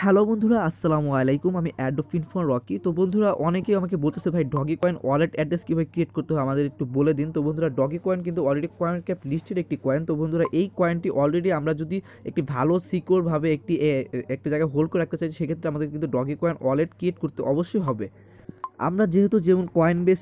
hello বন্ধুরা আসসালামু আলাইকুম আমি অ্যাডোফিন ফোন রকি তো বন্ধুরা অনেকেই আমাকে বলতেছে ভাই ডগি কয়েন ওয়ালেট অ্যাড্রেস কীভাবে ক্রিয়েট করতে হয় আমাদের একটু বলে দিন তো বন্ধুরা ডগি কয়েন কিন্তু অলরেডি কয়েন ক্যাপ লিস্টেড একটি কয়েন তো বন্ধুরা এই কয়েনটি অলরেডি আমরা যদি একটি ভালো সিকিওরভাবে একটি একটা জায়গায় হোল্ড করে রাখতে চাই সেক্ষেত্রে আমাদের কিন্তু ডগি কয়েন ওয়ালেট ক্রিয়েট করতে অবশ্যই হবে আমরা যেহেতু যেমন কয়েন বেস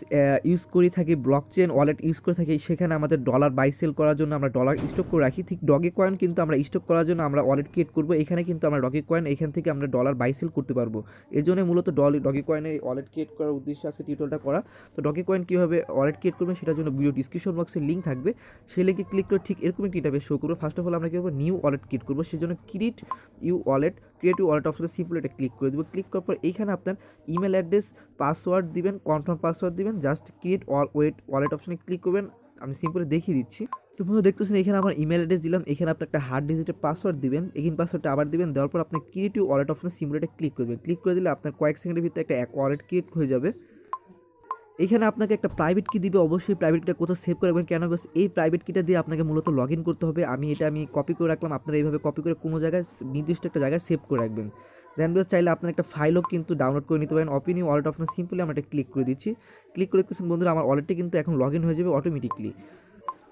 ইউজ করে থাকি ব্লক চেন ওয়ালেট ইউজ করে থাকি সেখানে আমাদের ডলার বাই সেল করার জন্য আমরা ডলার স্টক করে রাখি ঠিক ডগে কয়েন কিন্তু আমরা স্টক করার জন্য আমরা ওয়ালেট ক্রিয়েট করবো এখানে কিন্তু আমরা ডগে কয়েন এখান থেকে আমরা ডলার বাই সেল করতে পারবো এর জন্য মূলত ডগে কয়েনের ওয়ালেট ক্রিয়েট করার উদ্দেশ্য আছে টিউটোলটা করা তো ডগে কয়েন কীভাবে ওয়ালেট ক্রিয়েট করবেন সেটার জন্য ভিডিও ডিসক্রিপশন বক্সে লিঙ্ক থাকবে সেই লিঙ্কে ক্লিক করে ঠিক এরকম একটি ইন্টারভেস শো করবো ফার্স্ট অফ অল আমরা কী করবো নিউ ওয়ালেট ক্রিয়েট করবো সেজন্য create new wallet creative wallet অপশনে সিম্পল এটা ক্লিক করে দেবো ক্লিক করার পর এইখানে আপনার ইমেল অ্যাড্রেস পাসওয়ার্ড দিবেন কনফার্ম পাসওয়ার্ড দিবেন জাস্ট ক্রিয়েট ওয়েট ওয়ালেট অপশনে ক্লিক করবেন আমি সিম্পলি দেখিয়ে দিচ্ছি তো বন্ধু দেখতেছেন এখানে আমার ইমেল অ্যাড্রেস দিলাম এখানে আপনার একটা হার্ড ডিজিটের পাসওয়ার্ড দিবেন এগিন পাসওয়ার্ডটা আবার দিবেন দেওয়ার পর আপনি ক্রিয়েটিভ ওয়ালেট অপশনে সিম্পলি এটা ক্লিক করবেন ক্লিক করে দিলে আপনার কয়েক সেকেন্ডের ভিতরে একটা ওয়ালেট ক্রিয়েট হয়ে যাবে এখানে আপনাকে একটা প্রাইভেট কি দিবে অবশ্যই প্রাইভেট কিটা কোথাও সেভ করে রাখবেন কেন বিকজ এই প্রাইভেট কিটা দিয়ে আপনাকে মূলত লগ করতে হবে আমি এটা আমি কপি করে রাখলাম আপনারা এইভাবে কপি করে কোনো জায়গায় নির্দিষ্ট একটা জায়গায় সেভ করে রাখবেন দেন বিকজ চাইলে আপনার একটা ফাইলও কিন্তু ডাউনলোড করে নিতে পারেন অপিনি ওয়ালেট অপশন সিম্পলি আমরা এটা ক্লিক করে দিচ্ছি ক্লিক করে দিচ্ছেন বন্ধুরা আমার ওয়ালেটটি কিন্তু এখন লগ হয়ে যাবে অটোমেটিকলি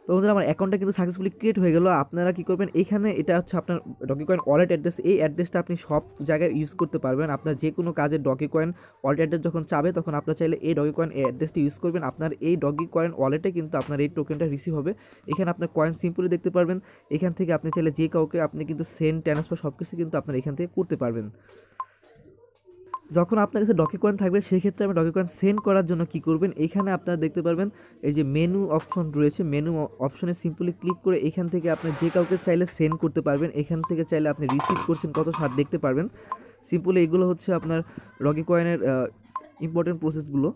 তো বন্ধুরা আমার অ্যাকাউন্টটা কিন্তু সাকসেসফুলি ক্রিয়েট হয়ে গেল আপনারা কী করবেন এখানে এটা হচ্ছে আপনার ডকি কয়েন ওয়ালেট অ্যাড্রেস এই অ্যাড্রেসটা আপনি সব জায়গায় ইউজ করতে পারবেন আপনার যে কোনো কাজে ডকি কয়েন ওয়ালেট অ্যাড্রেস যখন চাবে তখন আপনার চাইলে এই ডকি কয়েন অ্যাড্রেসটি ইউজ করবেন আপনার এই ডকি কয়েন ওয়ালেটে কিন্তু আপনার এই টোকেনটা রিসিভ হবে এখানে আপনার কয়েন সিম্পলি দেখতে পারবেন এখান থেকে আপনি চাইলে যে কাউকে আপনি কিন্তু সেন্ড ট্রান্সফার সব কিছু কিন্তু আপনার এখান থেকে করতে পারবেন যখন আপনার কাছে ডকুমেন্ট থাকবে সেক্ষেত্রে আপনি ডকুমেন্ট সেন্ড করার জন্য কি করবেন এখানে আপনারা দেখতে পারবেন এই যে মেনু অপশন রয়েছে মেনু অপশনে সিম্পলি ক্লিক করে এখান থেকে আপনি যে কাউকে চাইলে সেন্ড করতে পারবেন এখান থেকে চাইলে আপনি রিসিভ করছেন কত স্বাদ দেখতে পারবেন সিম্পলি এগুলো হচ্ছে আপনার রকি কয়েনের ইম্পর্টেন্ট প্রসেসগুলো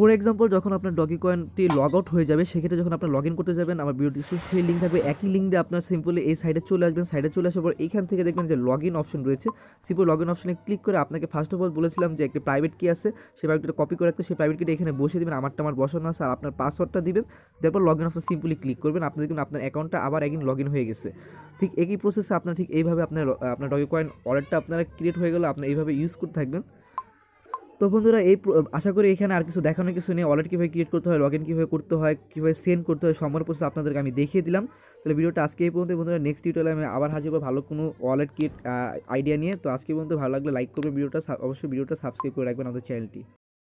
ফর এক্সাম্পল যখন আপনার ডগি কয়েনটি লগ আউট হয়ে যাবে সেক্ষেত্রে যখন আপনার লগ ইন করতে যাবেন আমার ভিডিও ডিসক্রিপশন সেই লিঙ্ক থাকবে একই লিঙ্ক দিয়ে আপনার সিম্পলি এই সাইডে চলে আসবেন সাইডে চলে আসার পর এইখান থেকে দেখবেন যে লগ ইন অপশন রয়েছে সিম্পল লগ ইন অপশনে ক্লিক করে আপনাকে ফার্স্ট অফ অল বলেছিলাম যে একটি প্রাইভেট কি আছে সেই প্রাইভেটটা কপি করে রাখতে সেই প্রাইভেট কিটা এখানে বসিয়ে দেবেন আমারটা আমার বসানো আছে আর আপনার পাসওয়ার্ডটা দিবেন তারপর log in option simply click করবেন আপনি দেখবেন আপনার অ্যাকাউন্টটা আবার একদিন লগ ইন হয়ে গেছে ঠিক একই প্রসেসে আপনার ঠিক এইভাবে আপনার আপনার ডগি কয়েন ওয়ালেটটা আপনারা ক্রিয়েট হয়ে গেলো আপনার এইভাবে ইউজ করতে থাকবেন তো বন্ধুরা এই আশা করি এখানে আর কিছু দেখানোর কিছু নেই ওয়ালেট কীভাবে ক্রিয়েট করতে হয় লগ ইন কীভাবে করতে হয় কীভাবে সেন্ড করতে হয় সম্পূর্ণ প্রসেস আপনাদেরকে আমি দেখিয়ে দিলাম তাহলে ভিডিওটা আজকে এই পর্যন্ত বন্ধুরা নেক্সট ভিডিওটা আমি আবার হাজির হবো ভালো কোনো ওয়ালেট ক্রিয়েট আইডিয়া নিয়ে তো আজকে পর্যন্ত ভালো লাগলে লাইক করবে ভিডিওটা অবশ্যই ভিডিওটা সাবস্ক্রাইব করে রাখবেন আমাদের চ্যানেলটি